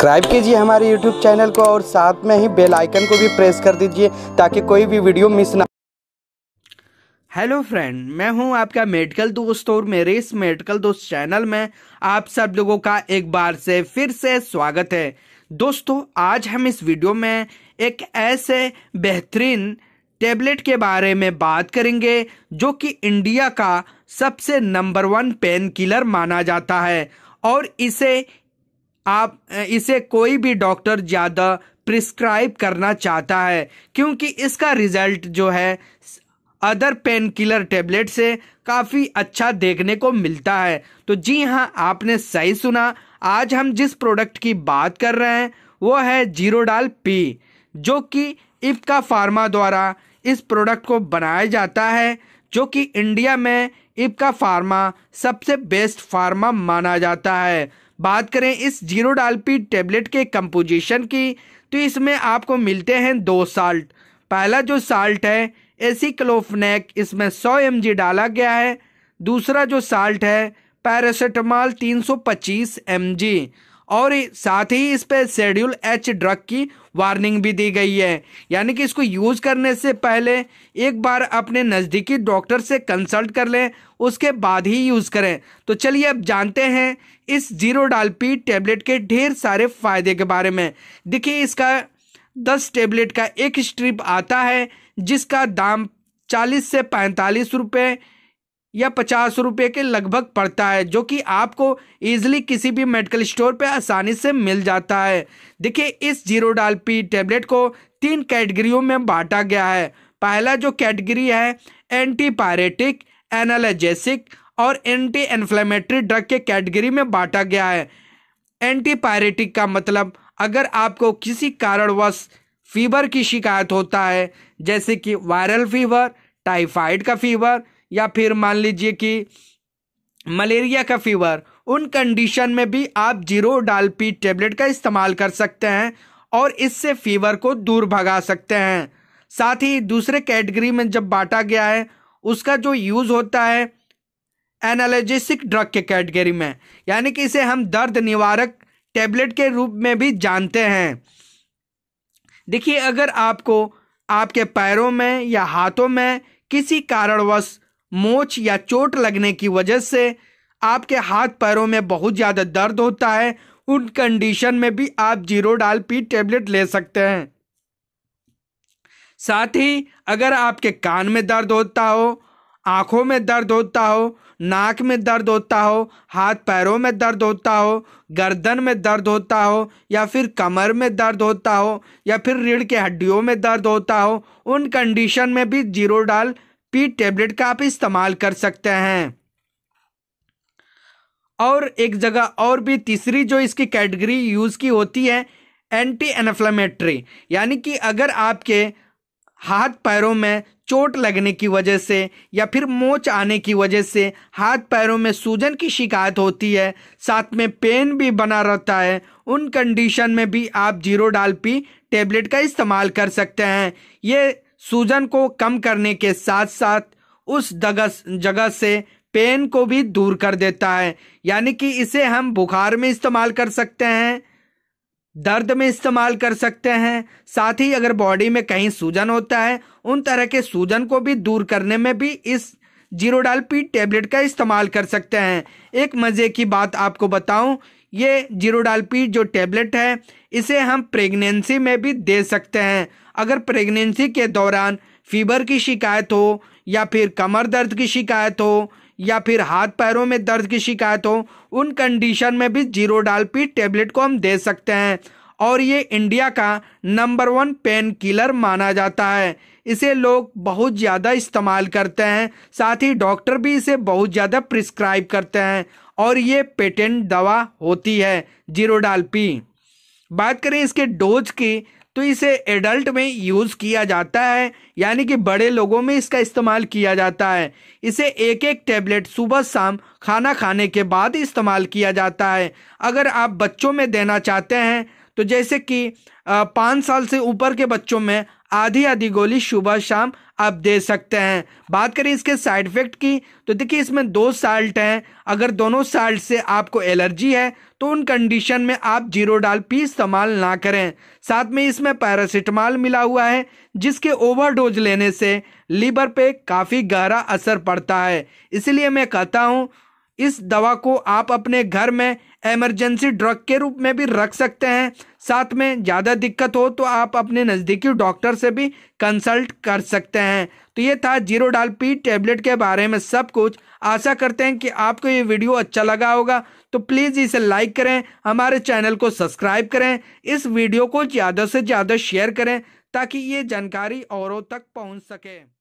subscribe कीजिए हमारे YouTube channel को और साथ में ही बेल आइकन को भी प्रेस कर दीजिए ताकि कोई भी वीडियो मिस ना हेलो फ्रेंड मैं हूं आपका मेडिकल दोस्त और मेरे इस मेडिकल दोस्त चैनल में आप सब लोगों का एक बार से फिर से स्वागत है दोस्तों आज हम इस वीडियो में एक ऐसे बेहतरीन टेबलेट के बारे में बात करेंगे जो कि इंडिया का सबसे नंबर वन पेन किलर माना जाता है और इसे आप इसे कोई भी डॉक्टर ज़्यादा प्रिस्क्राइब करना चाहता है क्योंकि इसका रिज़ल्ट जो है अदर पेन किलर टेबलेट से काफ़ी अच्छा देखने को मिलता है तो जी हाँ आपने सही सुना आज हम जिस प्रोडक्ट की बात कर रहे हैं वो है जीरो डाल पी जो कि इफ्का फार्मा द्वारा इस प्रोडक्ट को बनाया जाता है जो कि इंडिया में इफ्का फार्मा सबसे बेस्ट फार्मा माना जाता है बात करें इस जीरो डालपी टेबलेट के कंपोजिशन की तो इसमें आपको मिलते हैं दो साल्ट पहला जो साल्ट है एसी क्लोफनेक इसमें 100 एम डाला गया है दूसरा जो साल्ट है पैरासीटामॉल 325 एम और साथ ही इस पर शेड्यूल एच ड्रग की वार्निंग भी दी गई है यानी कि इसको यूज़ करने से पहले एक बार अपने नज़दीकी डॉक्टर से कंसल्ट कर लें उसके बाद ही यूज़ करें तो चलिए अब जानते हैं इस जीरो डालपी टेबलेट के ढेर सारे फ़ायदे के बारे में देखिए इसका दस टेबलेट का एक स्ट्रिप आता है जिसका दाम चालीस से पैंतालीस रुपये या पचास रुपये के लगभग पड़ता है जो कि आपको ईजिली किसी भी मेडिकल स्टोर पे आसानी से मिल जाता है देखिए इस जीरो डाल पी टेबलेट को तीन कैटेगरियों में बांटा गया है पहला जो कैटेगरी है एंटीपायरेटिक एनालजेसिक और एंटी इन्फ्लेमेटरी ड्रग के कैटेगरी में बांटा गया है एंटीपायरेटिक का मतलब अगर आपको किसी कारणवश फीवर की शिकायत होता है जैसे कि वायरल फीवर टाइफाइड का फीवर या फिर मान लीजिए कि मलेरिया का फीवर उन कंडीशन में भी आप जीरो डालपी टेबलेट का इस्तेमाल कर सकते हैं और इससे फीवर को दूर भगा सकते हैं साथ ही दूसरे कैटेगरी में जब बांटा गया है उसका जो यूज़ होता है एनालजेसिक ड्रग के कैटेगरी में यानी कि इसे हम दर्द निवारक टेबलेट के रूप में भी जानते हैं देखिए अगर आपको आपके पैरों में या हाथों में किसी कारणवश मोच या चोट लगने की वजह से आपके हाथ पैरों में बहुत ज़्यादा दर्द होता है उन कंडीशन में भी आप जीरो डाल पी टेबलेट ले सकते हैं साथ ही अगर आपके कान में दर्द होता हो आँखों में दर्द होता हो नाक में दर्द होता हो हाथ पैरों में दर्द होता हो गर्दन में दर्द होता हो या फिर कमर में दर्द होता हो या फिर रीढ़ के हड्डियों में दर्द होता हो उन कंडीशन में भी जीरो डाल पी टेबलेट का आप इस्तेमाल कर सकते हैं और एक जगह और भी तीसरी जो इसकी कैटेगरी यूज़ की होती है एंटी एनफ्लामेट्री यानी कि अगर आपके हाथ पैरों में चोट लगने की वजह से या फिर मोच आने की वजह से हाथ पैरों में सूजन की शिकायत होती है साथ में पेन भी बना रहता है उन कंडीशन में भी आप जीरो डाल पी टेबलेट का इस्तेमाल कर सकते हैं ये सूजन को कम करने के साथ साथ उस जगह से पेन को भी दूर कर देता है यानी कि इसे हम बुखार में इस्तेमाल कर सकते हैं दर्द में इस्तेमाल कर सकते हैं साथ ही अगर बॉडी में कहीं सूजन होता है उन तरह के सूजन को भी दूर करने में भी इस जीरोडाल पी टेबलेट का इस्तेमाल कर सकते हैं एक मज़े की बात आपको बताऊं ये जीरोडालपी जो टेबलेट है इसे हम प्रेगनेंसी में भी दे सकते हैं अगर प्रेगनेंसी के दौरान फीवर की शिकायत हो या फिर कमर दर्द की शिकायत हो या फिर हाथ पैरों में दर्द की शिकायत हो उन कंडीशन में भी जीरो डालपी टेबलेट को हम दे सकते हैं और ये इंडिया का नंबर वन पेन किलर माना जाता है इसे लोग बहुत ज़्यादा इस्तेमाल करते हैं साथ ही डॉक्टर भी इसे बहुत ज़्यादा प्रिस्क्राइब करते हैं और ये पेटेंट दवा होती है जीरोडाल पी बात करें इसके डोज की तो इसे एडल्ट में यूज़ किया जाता है यानी कि बड़े लोगों में इसका इस्तेमाल किया जाता है इसे एक एक टेबलेट सुबह शाम खाना खाने के बाद इस्तेमाल किया जाता है अगर आप बच्चों में देना चाहते हैं तो जैसे कि पाँच साल से ऊपर के बच्चों में आधी आधी गोली सुबह शाम आप दे सकते हैं बात करें इसके साइड इफेक्ट की तो देखिए इसमें दो साल्ट हैं अगर दोनों साल्ट से आपको एलर्जी है तो उन कंडीशन में आप जीरो डाल पी इस्तेमाल ना करें साथ में इसमें पैरासीटामॉल मिला हुआ है जिसके ओवरडोज लेने से लीवर पे काफ़ी गहरा असर पड़ता है इसलिए मैं कहता हूँ इस दवा को आप अपने घर में एमरजेंसी ड्रग के रूप में भी रख सकते हैं साथ में ज़्यादा दिक्कत हो तो आप अपने नज़दीकी डॉक्टर से भी कंसल्ट कर सकते हैं तो ये था जीरो डाल पी टेबलेट के बारे में सब कुछ आशा करते हैं कि आपको ये वीडियो अच्छा लगा होगा तो प्लीज़ इसे लाइक करें हमारे चैनल को सब्सक्राइब करें इस वीडियो को ज़्यादा से ज़्यादा शेयर करें ताकि ये जानकारी औरों तक पहुँच सके